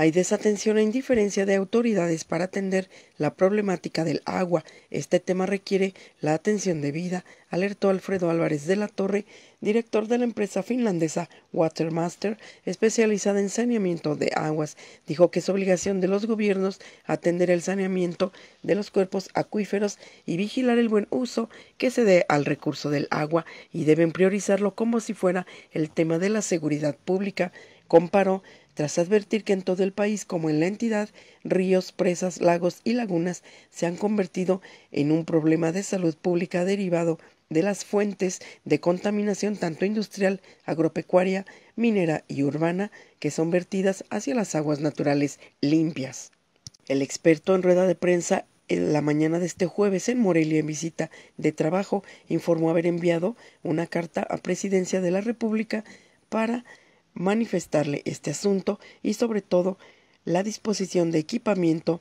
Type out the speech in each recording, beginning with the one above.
Hay desatención e indiferencia de autoridades para atender la problemática del agua. Este tema requiere la atención debida, alertó Alfredo Álvarez de la Torre, director de la empresa finlandesa Watermaster, especializada en saneamiento de aguas. Dijo que es obligación de los gobiernos atender el saneamiento de los cuerpos acuíferos y vigilar el buen uso que se dé al recurso del agua y deben priorizarlo como si fuera el tema de la seguridad pública comparó tras advertir que en todo el país como en la entidad, ríos, presas, lagos y lagunas se han convertido en un problema de salud pública derivado de las fuentes de contaminación tanto industrial, agropecuaria, minera y urbana que son vertidas hacia las aguas naturales limpias. El experto en rueda de prensa en la mañana de este jueves en Morelia en visita de trabajo informó haber enviado una carta a Presidencia de la República para manifestarle este asunto y sobre todo la disposición de equipamiento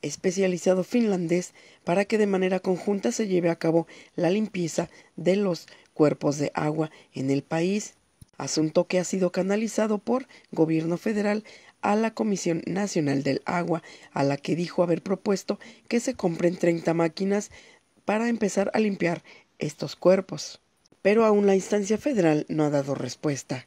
especializado finlandés para que de manera conjunta se lleve a cabo la limpieza de los cuerpos de agua en el país, asunto que ha sido canalizado por Gobierno federal a la Comisión Nacional del Agua, a la que dijo haber propuesto que se compren 30 máquinas para empezar a limpiar estos cuerpos. Pero aún la instancia federal no ha dado respuesta.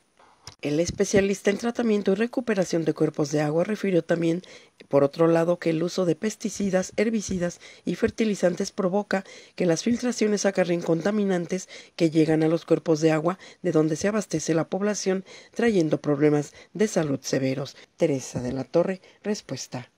El especialista en tratamiento y recuperación de cuerpos de agua refirió también, por otro lado, que el uso de pesticidas, herbicidas y fertilizantes provoca que las filtraciones acarren contaminantes que llegan a los cuerpos de agua de donde se abastece la población, trayendo problemas de salud severos. Teresa de la Torre, respuesta.